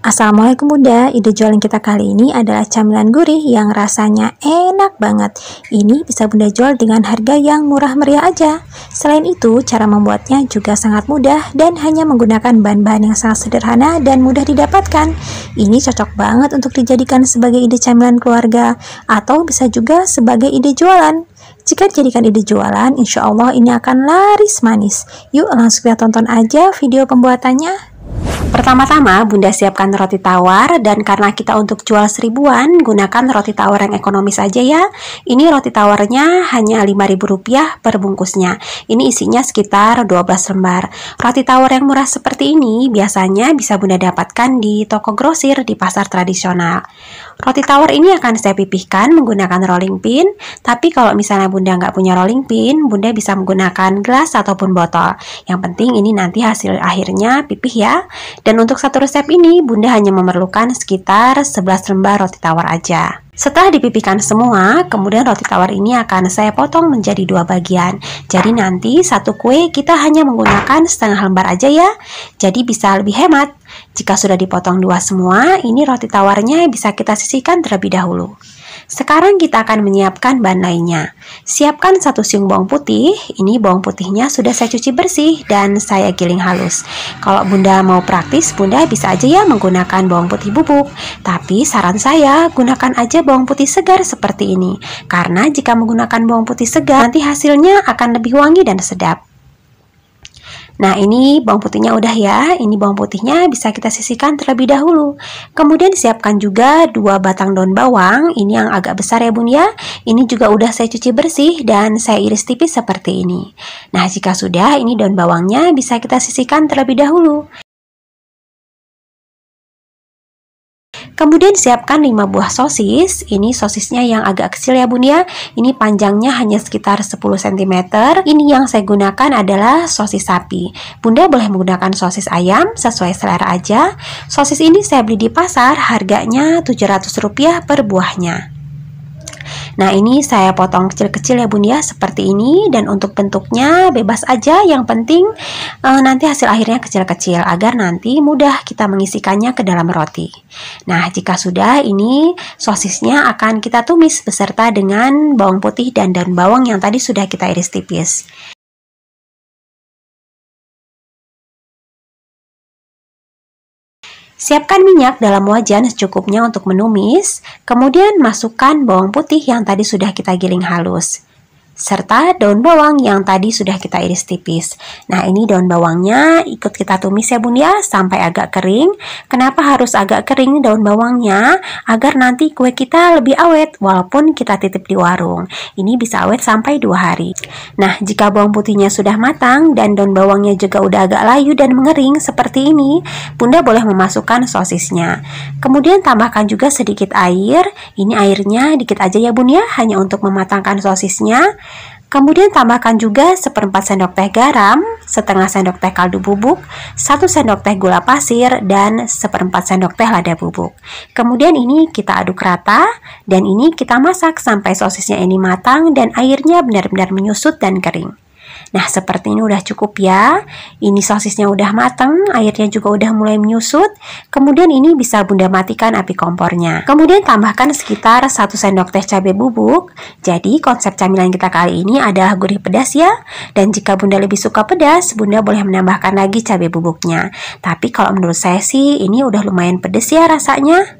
Assalamualaikum Bunda, ide jualan kita kali ini adalah camilan gurih yang rasanya enak banget. Ini bisa Bunda jual dengan harga yang murah meriah aja. Selain itu, cara membuatnya juga sangat mudah dan hanya menggunakan bahan-bahan yang sangat sederhana dan mudah didapatkan. Ini cocok banget untuk dijadikan sebagai ide camilan keluarga atau bisa juga sebagai ide jualan. Jika dijadikan ide jualan, insya Allah ini akan laris manis. Yuk langsung kita tonton aja video pembuatannya. Pertama-tama, Bunda siapkan roti tawar dan karena kita untuk jual seribuan, gunakan roti tawar yang ekonomis aja ya. Ini roti tawarnya hanya Rp5.000 per bungkusnya. Ini isinya sekitar 12 lembar. Roti tawar yang murah seperti ini biasanya bisa Bunda dapatkan di toko grosir di pasar tradisional. Roti tawar ini akan saya pipihkan menggunakan rolling pin, tapi kalau misalnya Bunda nggak punya rolling pin, Bunda bisa menggunakan gelas ataupun botol. Yang penting ini nanti hasil akhirnya pipih ya. Dan untuk satu resep ini, Bunda hanya memerlukan sekitar 11 lembar roti tawar aja. Setelah dipipihkan semua, kemudian roti tawar ini akan saya potong menjadi dua bagian. Jadi nanti satu kue kita hanya menggunakan setengah lembar aja ya. Jadi bisa lebih hemat. Jika sudah dipotong dua semua, ini roti tawarnya bisa kita sisihkan terlebih dahulu. Sekarang kita akan menyiapkan bahan lainnya. Siapkan satu siung bawang putih. Ini bawang putihnya sudah saya cuci bersih dan saya giling halus. Kalau Bunda mau praktis, Bunda bisa aja ya menggunakan bawang putih bubuk. Tapi saran saya, gunakan aja bawang putih segar seperti ini. Karena jika menggunakan bawang putih segar, nanti hasilnya akan lebih wangi dan sedap. Nah, ini bawang putihnya udah ya. Ini bawang putihnya bisa kita sisihkan terlebih dahulu. Kemudian siapkan juga dua batang daun bawang. Ini yang agak besar ya, Bun ya. Ini juga udah saya cuci bersih dan saya iris tipis seperti ini. Nah, jika sudah, ini daun bawangnya bisa kita sisihkan terlebih dahulu. Kemudian siapkan 5 buah sosis. Ini sosisnya yang agak kecil ya Bun ya. Ini panjangnya hanya sekitar 10 cm. Ini yang saya gunakan adalah sosis sapi. Bunda boleh menggunakan sosis ayam sesuai selera aja. Sosis ini saya beli di pasar, harganya 700 rupiah per buahnya. Nah ini saya potong kecil-kecil ya bun ya seperti ini dan untuk bentuknya bebas aja yang penting e, nanti hasil akhirnya kecil-kecil agar nanti mudah kita mengisikannya ke dalam roti. Nah jika sudah ini sosisnya akan kita tumis beserta dengan bawang putih dan daun bawang yang tadi sudah kita iris tipis. Siapkan minyak dalam wajan secukupnya untuk menumis, kemudian masukkan bawang putih yang tadi sudah kita giling halus serta daun bawang yang tadi sudah kita iris tipis. Nah, ini daun bawangnya ikut kita tumis ya Bun ya sampai agak kering. Kenapa harus agak kering daun bawangnya? Agar nanti kue kita lebih awet walaupun kita titip di warung. Ini bisa awet sampai dua hari. Nah, jika bawang putihnya sudah matang dan daun bawangnya juga udah agak layu dan mengering seperti ini, Bunda boleh memasukkan sosisnya. Kemudian tambahkan juga sedikit air. Ini airnya dikit aja ya Bun ya, hanya untuk mematangkan sosisnya. Kemudian tambahkan juga seperempat sendok teh garam, setengah sendok teh kaldu bubuk, satu sendok teh gula pasir, dan seperempat sendok teh lada bubuk. Kemudian ini kita aduk rata, dan ini kita masak sampai sosisnya ini matang dan airnya benar-benar menyusut dan kering. Nah, seperti ini udah cukup ya. Ini sosisnya udah matang, airnya juga udah mulai menyusut. Kemudian ini bisa Bunda matikan api kompornya. Kemudian tambahkan sekitar 1 sendok teh cabai bubuk. Jadi, konsep camilan kita kali ini adalah gurih pedas ya. Dan jika Bunda lebih suka pedas, Bunda boleh menambahkan lagi cabai bubuknya. Tapi kalau menurut saya sih, ini udah lumayan pedas ya rasanya.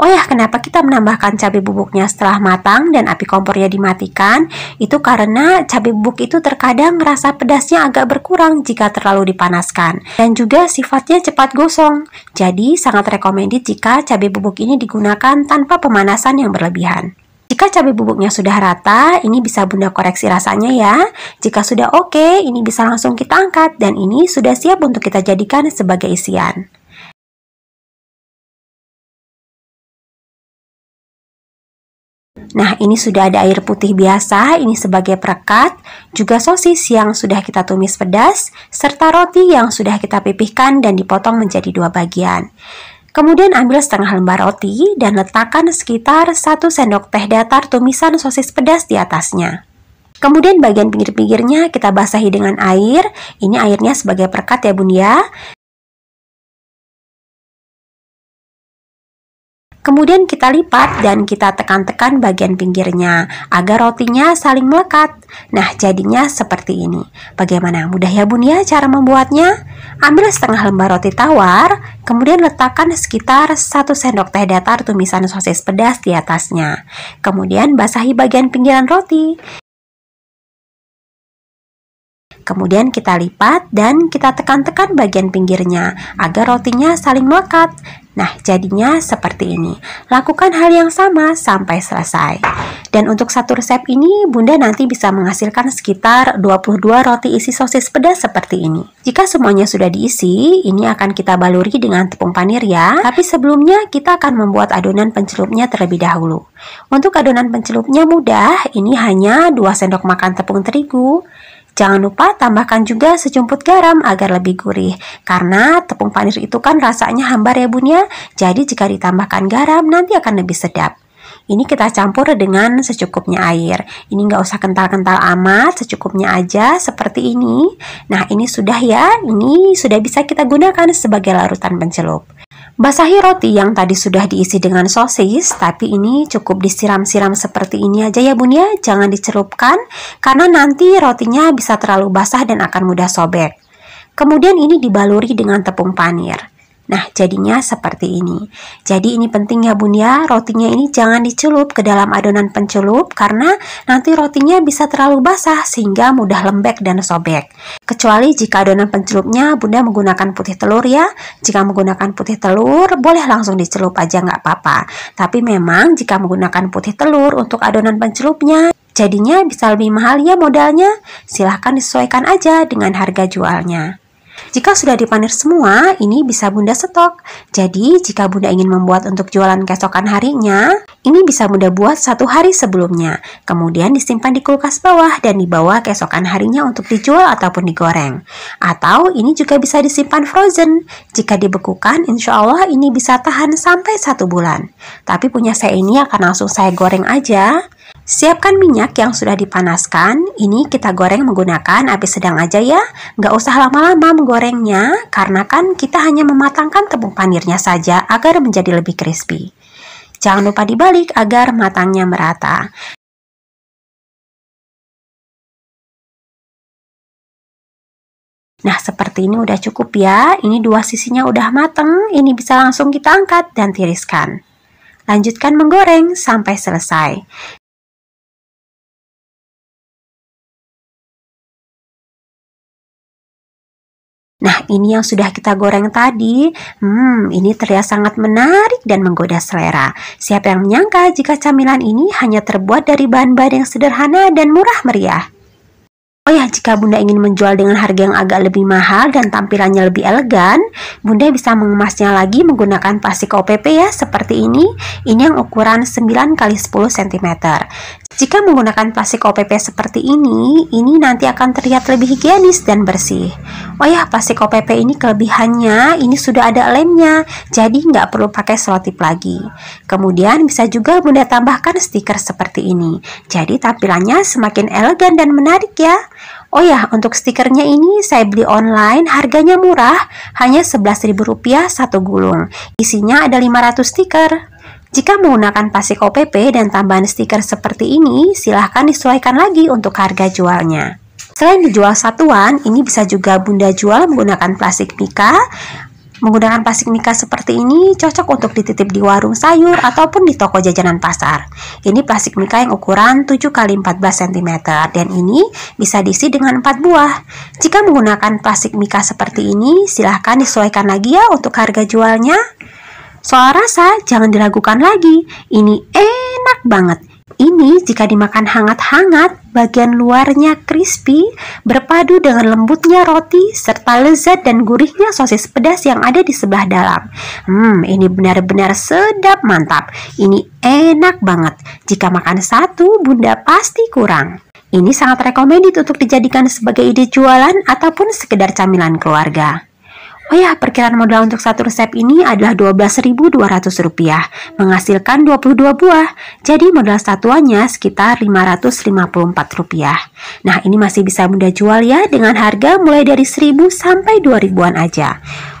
Oh ya, kenapa kita menambahkan cabai bubuknya setelah matang dan api kompornya dimatikan? Itu karena cabai bubuk itu terkadang rasa pedasnya agak berkurang jika terlalu dipanaskan dan juga sifatnya cepat gosong. Jadi, sangat recommended jika cabai bubuk ini digunakan tanpa pemanasan yang berlebihan. Jika cabai bubuknya sudah rata, ini bisa Bunda koreksi rasanya ya. Jika sudah oke, okay, ini bisa langsung kita angkat dan ini sudah siap untuk kita jadikan sebagai isian. Nah, ini sudah ada air putih biasa, ini sebagai perekat, juga sosis yang sudah kita tumis pedas, serta roti yang sudah kita pipihkan dan dipotong menjadi dua bagian. Kemudian ambil setengah lembar roti dan letakkan sekitar 1 sendok teh datar tumisan sosis pedas di atasnya. Kemudian bagian pinggir-pinggirnya kita basahi dengan air. Ini airnya sebagai perekat ya bun ya. Kemudian kita lipat dan kita tekan-tekan bagian pinggirnya agar rotinya saling melekat. Nah, jadinya seperti ini. Bagaimana? Mudah ya bun ya cara membuatnya? Ambil setengah lembar roti tawar, kemudian letakkan sekitar 1 sendok teh datar tumisan sosis pedas di atasnya. Kemudian basahi bagian pinggiran roti. Kemudian kita lipat dan kita tekan-tekan bagian pinggirnya agar rotinya saling melekat. Nah, jadinya seperti ini. Lakukan hal yang sama sampai selesai. Dan untuk satu resep ini, Bunda nanti bisa menghasilkan sekitar 22 roti isi sosis pedas seperti ini. Jika semuanya sudah diisi, ini akan kita baluri dengan tepung panir ya. Tapi sebelumnya, kita akan membuat adonan pencelupnya terlebih dahulu. Untuk adonan pencelupnya mudah, ini hanya 2 sendok makan tepung terigu, Jangan lupa tambahkan juga secumput garam agar lebih gurih. Karena tepung panir itu kan rasanya hambar ya bun ya. Jadi jika ditambahkan garam nanti akan lebih sedap. Ini kita campur dengan secukupnya air. Ini nggak usah kental-kental amat, secukupnya aja seperti ini. Nah ini sudah ya, ini sudah bisa kita gunakan sebagai larutan pencelup. Basahi roti yang tadi sudah diisi dengan sosis, tapi ini cukup disiram-siram seperti ini aja ya bun ya, jangan dicerupkan karena nanti rotinya bisa terlalu basah dan akan mudah sobek. Kemudian ini dibaluri dengan tepung panir. Nah, jadinya seperti ini. Jadi ini penting ya bun ya, rotinya ini jangan dicelup ke dalam adonan pencelup karena nanti rotinya bisa terlalu basah sehingga mudah lembek dan sobek. Kecuali jika adonan pencelupnya bunda menggunakan putih telur ya. Jika menggunakan putih telur, boleh langsung dicelup aja nggak apa-apa. Tapi memang jika menggunakan putih telur untuk adonan pencelupnya, jadinya bisa lebih mahal ya modalnya. Silahkan disesuaikan aja dengan harga jualnya. Jika sudah dipanir semua, ini bisa Bunda stok. Jadi, jika Bunda ingin membuat untuk jualan keesokan harinya, ini bisa Bunda buat satu hari sebelumnya. Kemudian disimpan di kulkas bawah dan dibawa keesokan harinya untuk dijual ataupun digoreng. Atau ini juga bisa disimpan frozen. Jika dibekukan, insya Allah ini bisa tahan sampai satu bulan. Tapi punya saya ini akan langsung saya goreng aja. Siapkan minyak yang sudah dipanaskan, ini kita goreng menggunakan api sedang aja ya, nggak usah lama-lama menggorengnya, karena kan kita hanya mematangkan tepung panirnya saja agar menjadi lebih crispy. Jangan lupa dibalik agar matangnya merata. Nah, seperti ini udah cukup ya, ini dua sisinya udah mateng, ini bisa langsung kita angkat dan tiriskan. Lanjutkan menggoreng sampai selesai. ini yang sudah kita goreng tadi. Hmm, ini terlihat sangat menarik dan menggoda selera. Siapa yang menyangka jika camilan ini hanya terbuat dari bahan-bahan yang sederhana dan murah meriah? Oh ya, jika Bunda ingin menjual dengan harga yang agak lebih mahal dan tampilannya lebih elegan, Bunda bisa mengemasnya lagi menggunakan plastik OPP ya, seperti ini. Ini yang ukuran 9 x 10 cm. Jika menggunakan plastik OPP seperti ini, ini nanti akan terlihat lebih higienis dan bersih. Oh ya, plastik OPP ini kelebihannya, ini sudah ada lemnya, jadi nggak perlu pakai selotip lagi. Kemudian bisa juga Bunda tambahkan stiker seperti ini. Jadi tampilannya semakin elegan dan menarik ya. Oh ya, untuk stikernya ini saya beli online, harganya murah, hanya Rp11.000 satu gulung. Isinya ada 500 stiker. Jika menggunakan plastik OPP dan tambahan stiker seperti ini, silahkan disesuaikan lagi untuk harga jualnya. Selain dijual satuan, ini bisa juga bunda jual menggunakan plastik mika, Menggunakan plastik mika seperti ini cocok untuk dititip di warung sayur ataupun di toko jajanan pasar. Ini plastik mika yang ukuran 7 x 14 cm dan ini bisa diisi dengan 4 buah. Jika menggunakan plastik mika seperti ini, silahkan disesuaikan lagi ya untuk harga jualnya. Soal rasa, jangan diragukan lagi. Ini enak banget. Ini jika dimakan hangat-hangat, bagian luarnya crispy, berpadu dengan lembutnya roti, serta lezat dan gurihnya sosis pedas yang ada di sebelah dalam. Hmm, ini benar-benar sedap mantap. Ini enak banget. Jika makan satu, bunda pasti kurang. Ini sangat recommended untuk dijadikan sebagai ide jualan ataupun sekedar camilan keluarga. Oh ya, perkiraan modal untuk satu resep ini adalah Rp12.200, menghasilkan 22 buah. Jadi modal satuannya sekitar Rp554. Nah, ini masih bisa Bunda jual ya dengan harga mulai dari 1000 sampai 2000-an aja.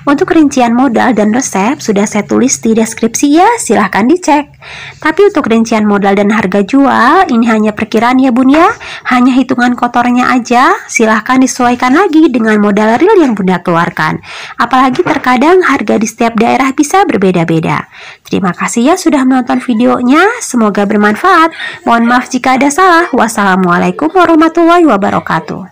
Untuk rincian modal dan resep sudah saya tulis di deskripsi ya, silahkan dicek. Tapi untuk rincian modal dan harga jual, ini hanya perkiraan ya bun ya, hanya hitungan kotornya aja, silahkan disesuaikan lagi dengan modal real yang bunda keluarkan. Apalagi terkadang harga di setiap daerah bisa berbeda-beda. Terima kasih ya sudah menonton videonya, semoga bermanfaat. Mohon maaf jika ada salah. Wassalamualaikum warahmatullahi wabarakatuh.